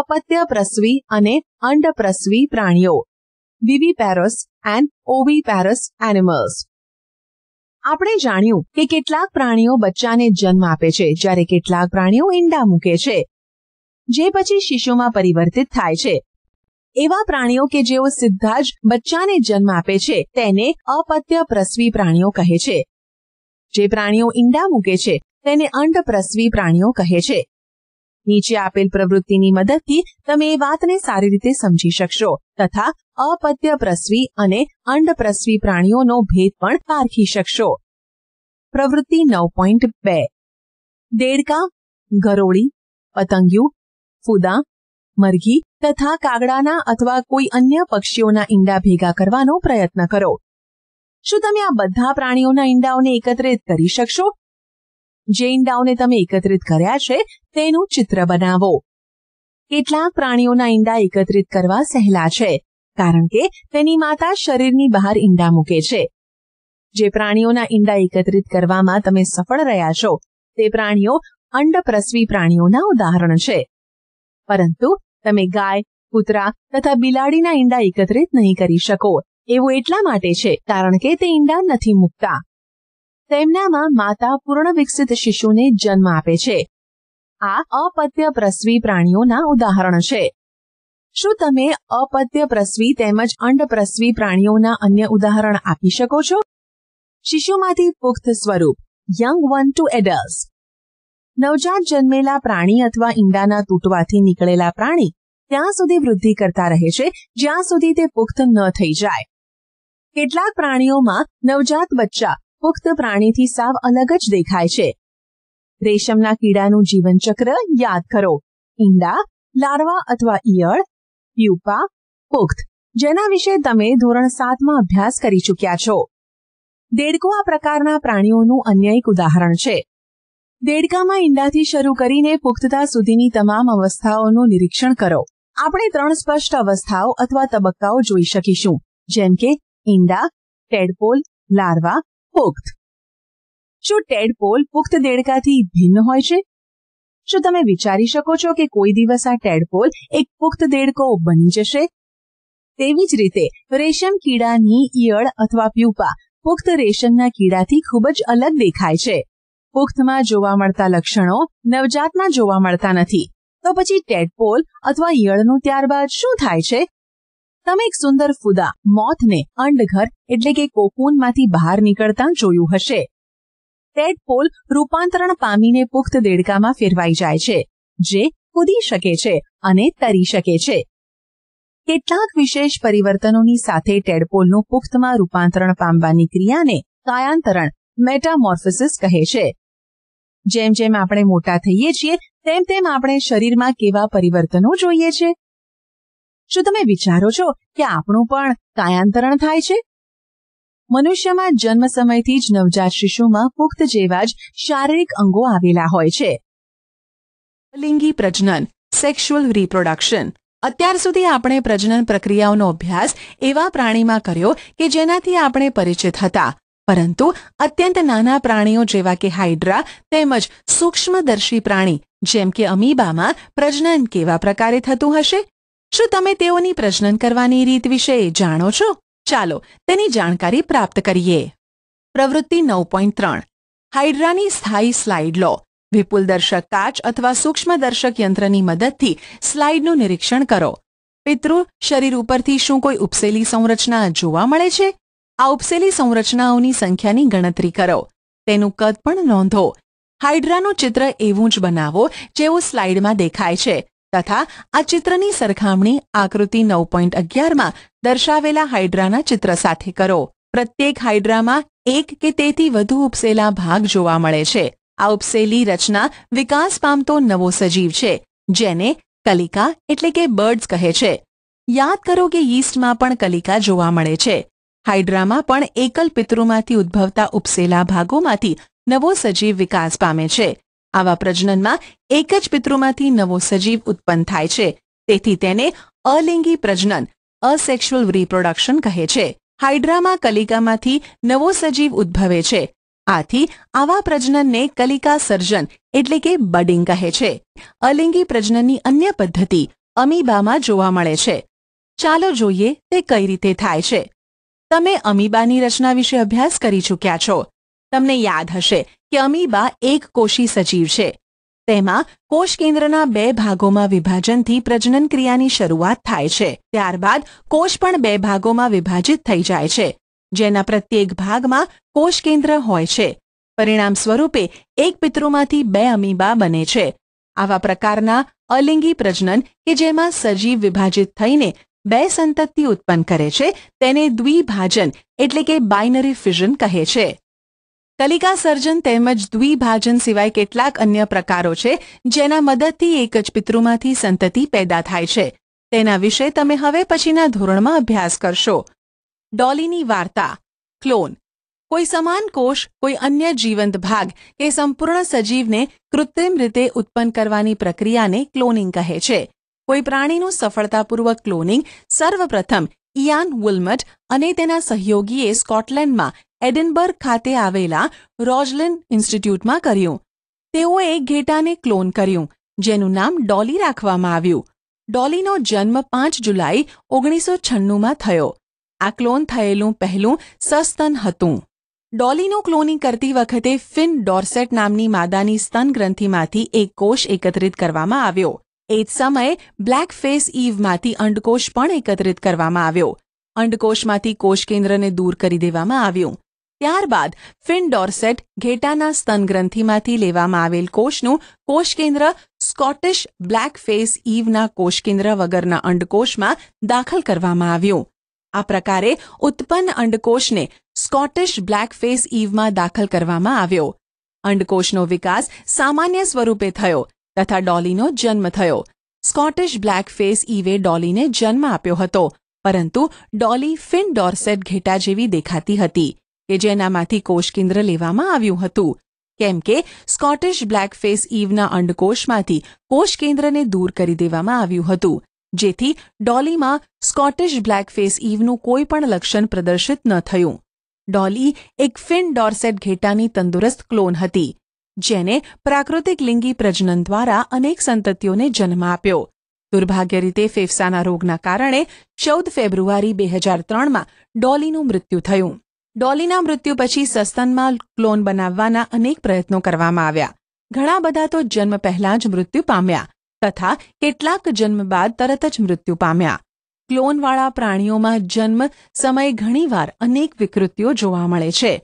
અપત્યપ્રસવી અને અંડપ્રસવી પ્રાણીઓ વિવી પેરસ and ઓવી પેરસ animals આપણે જાણ્યું કે કેટલાક પ્રાણીઓ બચ્ચાને જન્મ આપે છે જ્યારે કેટલાક પ્રાણીઓ ઈંડા મૂકે છે જે પછી શિશુમાં પરિવર્તિત થાય છે એવા પ્રાણીઓ કે જેઓ સીધા જ બચ્ચાને જન્મ આપે છે તેને અપત્ય પ્રસવી પ્રાણીઓ કહે છે જે પ્રાણીઓ ઈંડા મૂકે છે તેને અંડપ્રસવી પ્રાણીઓ કહે છે નીચે આપેલ પ્રવૃત્તિની મદદથી તમે એ વાતને સારી રીતે સમજી શકશો તથા અપત્ય પ્રસવી અને અંડ પ્રસવી પ્રાણીઓનો ભેદ પણ પારખી શકશો પ્રવૃત્તિ નવ પોઈન્ટ બે દેડકા ગરોળી પતંગિયું ફૂદા મરઘી તથા કાગડાના અથવા કોઈ અન્ય પક્ષીઓના ઈંડા ભેગા કરવાનો પ્રયત્ન કરો શું તમે આ બધા પ્રાણીઓના ઈંડાઓને એકત્રિત કરી શકશો જે ઈંડાઓને તમે એકત્રિત કર્યા છે તેનું ચિત્ર બનાવો કેટલાક પ્રાણીઓના ઈંડા એકત્રિત કરવા સહેલા છે કારણ કે તેની માતા શરીરની બહાર ઈંડા મૂકે છે જે પ્રાણીઓના ઈંડા એકત્રિત કરવામાં તમે સફળ રહ્યા છો તે પ્રાણીઓ અંડપ્રસવી પ્રાણીઓના ઉદાહરણ છે પરંતુ તમે ગાય કૂતરા તથા બિલાડીના ઈંડા એકત્રિત નહીં કરી શકો એવું એટલા માટે છે કારણ કે તે ઈંડા નથી મૂકતા તેમનામાં માતા પૂર્ણ વિકસિત શિશુને જન્મ આપે છે આ અપત્ય પ્રસવી પ્રાણીઓના ઉદાહરણ છે શું તમે અપત્ય પ્રસવી તેમજ અંડપ્રસવી પ્રાણીઓના અન્ય ઉદાહરણ આપી શકો છો શિશુમાંથી પુખ્ત સ્વરૂપ યંગ વન ટુ એડલ્ટ નવજાત જન્મેલા પ્રાણી અથવા ઈંડાના તૂટવાથી નીકળેલા પ્રાણી ત્યાં સુધી વૃદ્ધિ કરતા રહે છે જ્યાં સુધી તે પુખ્ત ન થઈ જાય કેટલાક પ્રાણીઓમાં નવજાત બચ્ચા પુખ્ત પ્રાણીથી સાવ અલગ જ દેખાય છે રેશમના કીડાનું જીવનચક્ર યાદ કરો ઈંડા લાર્વા અથવા ઈયળ પ્યુપા પુખ્ત જેના વિશે તમે ધોરણ સાતમાં અભ્યાસ કરી ચૂક્યા છો દેડકો આ પ્રકારના પ્રાણીઓનું અન્ય એક ઉદાહરણ છે દેડકામાં ઈંડાથી શરૂ કરીને પુખ્તતા સુધીની તમામ અવસ્થાઓનું નિરીક્ષણ કરો આપણે ત્રણ સ્પષ્ટ અવસ્થાઓ અથવા તબક્કાઓ જોઈ શકીશું જેમ કે ઈંડા ટેડપોલ લાર્વા પુખ્ત શું ટેડપોલ પુખ્ત દેડકાથી ભિન્ન હોય છે શું તમે વિચારી શકો છો કે કોઈ દિવસ આ ટેડપોલ એક પુખ્ત દેડકો બની જશે તેવી જ રીતે રેશમ કીડાની ઈયળ અથવા પ્યુપા પુખ્ત રેશમના કીડાથી ખૂબ જ અલગ દેખાય છે પુખ્તમાં જોવા મળતા લક્ષણો નવજાતમાં જોવા મળતા નથી તો પછી ટેડપોલ અથવા ઈયળનું ત્યારબાદ શું થાય છે તમે એક સુંદર ફુદા મોથને અંડઘર એટલે કે કોકુનમાંથી બહાર નીકળતા જોયું હશે ટેડપોલ રૂપાંતરણ પામીને પુખ્ત દેડકામાં ફેરવાઈ જાય છે જે કૂદી શકે છે અને તરી શકે છે કેટલાક વિશેષ પરિવર્તનોની સાથે ટેડપોલનું પુખ્તમાં રૂપાંતરણ પામવાની ક્રિયાને કાયાંતરણ મેટામોર્ફિસિસ કહે છે જેમ જેમ આપણે મોટા થઈએ છીએ તેમ તેમ આપણે શરીરમાં કેવા પરિવર્તનો જોઈએ છે શું તમે વિચારો છો કે આપણું પણ કાયાંતરણ થાય છે મનુષ્યમાં જન્મ સમયથી જ નવજાત શિશુમાં પુખ્ત જેવા જ શારીરિક અંગો આવેલા હોય છે લિંગી પ્રજનન સેક્સ્યુઅલ રિપ્રોડક્શન અત્યાર સુધી આપણે પ્રજનન પ્રક્રિયાઓનો અભ્યાસ એવા પ્રાણીમાં કર્યો કે જેનાથી આપણે પરિચિત હતા પરંતુ અત્યંત નાના પ્રાણીઓ જેવા કે હાઇડ્રા તેમજ સૂક્ષ્મદર્શી પ્રાણી જેમ કે અમીબામાં પ્રજનન કેવા પ્રકારે થતું હશે શું તમે તેઓની પ્રજનન કરવાની રીત વિશે જાણો છો ચાલો તેની જાણકારી પ્રાપ્ત કરીએ પ્રવૃત્તિ નવ પોઈન્ટ ત્રણ હાઇડ્રાની સ્થાયી સ્લાઇડ લો વિપુલ દર્શક કાચ અથવા સૂક્ષ્મદર્શક યંત્રની મદદથી સ્લાઇડનું નિરીક્ષણ કરો પિતૃ શરીર ઉપરથી શું કોઈ ઉપસેલી સંરચના જોવા મળે છે આ ઉપસેલી સંરચનાઓની સંખ્યાની ગણતરી કરો તેનું કદ પણ નોંધો હાઇડ્રાનું ચિત્ર એવું જ બનાવો જેવું સ્લાઇડમાં દેખાય છે તથા આ ચિત્રની સરખામણી આકૃતિ નવ પોઈન્ટ અગિયારમાં દર્શાવેલા હાઇડ્રાના ચિત્ર સાથે કરો પ્રત્યેક હાઇડ્રામાં એક કે તેથી વધુ ઉપસેલા ભાગ જોવા મળે છે આ ઉપસેલી રચના વિકાસ પામતો નવો સજીવ છે જેને કલિકા એટલે કે બર્ડ્સ કહે છે યાદ કરો કે યીસ્ટમાં પણ કલિકા જોવા મળે છે હાઇડ્રામાં પણ એકલ પિતૃમાંથી ઉદ્ભવતા ઉપસેલા ભાગોમાંથી નવો સજીવ વિકાસ પામે છે આવા પ્રજનનમાં એક જ પિતૃમાંથી નવો સજીવ ઉત્પન્ન થાય છે તેથી તેને અલિંગી પ્રજનન અસેક્સ્યુઅલ રિપ્રોડક્શન કહે છે હાઇડ્રામાં કલિકામાંથી નવો સજીવ ઉદ્ભવે છે આથી આવા પ્રજનનને કલિકા સર્જન એટલે કે બડિંગ કહે છે અલિંગી પ્રજનનની અન્ય પદ્ધતિ અમીબામાં જોવા મળે છે ચાલો જોઈએ તે કઈ રીતે થાય છે તમે અમીબાની રચના વિશે અભ્યાસ કરી ચૂક્યા છો તમને યાદ હશે કે અમીબા એક કોષી સજીવ છે તેમાં કોષ કેન્દ્રના બે ભાગોમાં વિભાજનથી પ્રજનન ક્રિયાની શરૂઆત થાય છે ત્યારબાદ કોષ પણ બે ભાગોમાં વિભાજિત થઈ જાય છે જેના પ્રત્યેક ભાગમાં કોષ કેન્દ્ર હોય છે પરિણામ સ્વરૂપે એક પિતૃમાંથી બે અમીબા બને છે આવા પ્રકારના અલિંગી પ્રજનન કે જેમાં સજીવ વિભાજિત થઈને બે સંતતિ ઉત્પન્ન કરે છે તેને દ્વિભાજન એટલે કે બાઇનરી ફિઝન કહે છે કલિકા સર્જન તેમજ દ્વિભાજન સિવાય કેટલાક અન્ય પ્રકારો છે જેના મદદથી એક જ પિતૃમાંથી સંતતિ પેદા થાય છે તેના વિશે તમે હવે પછીના ધોરણમાં અભ્યાસ કરશો ડોલીની વાર્તા ક્લોન કોઈ સમાન કોષ કોઈ અન્ય જીવંત ભાગ કે સંપૂર્ણ સજીવને કૃત્રિમ રીતે ઉત્પન્ન કરવાની પ્રક્રિયાને ક્લોનિંગ કહે છે કોઈ પ્રાણીનું સફળતાપૂર્વક ક્લોનિંગ સર્વપ્રથમ ઇયાન વુલ્મટ અને તેના સહયોગીએ સ્કોટલેન્ડમાં એડનબર્ગ ખાતે આવેલા રોજલિન ઇન્સ્ટિટ્યૂટમાં કર્યું તેઓએ ઘેટાને ક્લોન કર્યું જેનું નામ ડોલી રાખવામાં આવ્યું ડોલીનો જન્મ પાંચ જુલાઈ ઓગણીસો છન્નુંમાં થયો આ ક્લોન થયેલું પહેલું સસ્તન હતું ડોલીનું ક્લોનિંગ કરતી વખતે ફિન ડોર્સેટ નામની માદાની સ્તન ગ્રંથિમાંથી એક કોષ એકત્રિત કરવામાં આવ્યો એ જ સમયે બ્લેક ફેસ ઈવમાંથી અંડકોષ પણ એકત્રિત કરવામાં આવ્યો અંડકોષમાંથી કોષ કેન્દ્રને દૂર કરી દેવામાં આવ્યું ત્યારબાદ ફિનડોર્સેટ ઘેટાના સ્તનગ્રંથિમાંથી લેવામાં આવેલ કોષનું કોષકેન્દ્ર સ્કોટિશ બ્લેક ફેસ ઈવના કોષકેન્દ્ર વગરના અંડકોષમાં દાખલ કરવામાં આવ્યું આ પ્રકારે ઉત્પન્ન અંડકોષને સ્કોટિશ બ્લેક ફેસ ઈવમાં દાખલ કરવામાં આવ્યો અંડકોષનો વિકાસ સામાન્ય સ્વરૂપે થયો તથા ડોલીનો જન્મ થયો સ્કોટિશ બ્લેક ફેસ ઈવે ડોલીને જન્મ આપ્યો હતો પરંતુ ડોલી ફિન ડોર્સેટ ઘેટા જેવી દેખાતી હતી કે જેનામાંથી કોષકેન્દ્ર લેવામાં આવ્યું હતું કેમ કે સ્કોટિશ બ્લેકફેસ ઈવના અંડકોષમાંથી કોષકેન્દ્રને દૂર કરી દેવામાં આવ્યું હતું જેથી ડોલીમાં સ્કોટિશ બ્લેકફેસ ઈવનું કોઈ પણ લક્ષણ પ્રદર્શિત ન થયું ડોલી એક ફિન ડોર્સેટ ઘેટાની તંદુરસ્ત ક્લોન હતી જેને પ્રાકૃતિક લિંગી પ્રજનન દ્વારા અનેક સંતતિઓને જન્મ આપ્યો દુર્ભાગ્ય રીતે ફેફસાના રોગના કારણે ચૌદ ફેબ્રુઆરી બે હજાર ત્રણમાં ડોલીનું મૃત્યુ થયું ડોલીના મૃત્યુ પછી સસ્તનમાં ક્લોન બનાવવાના અનેક પ્રયત્નો કરવામાં આવ્યા ઘણા બધા તો જન્મ પહેલાં જ મૃત્યુ પામ્યા તથા કેટલાક જન્મ બાદ તરત જ મૃત્યુ પામ્યા ક્લોનવાળા પ્રાણીઓમાં જન્મ સમયે ઘણીવાર અનેક વિકૃતિઓ જોવા મળે છે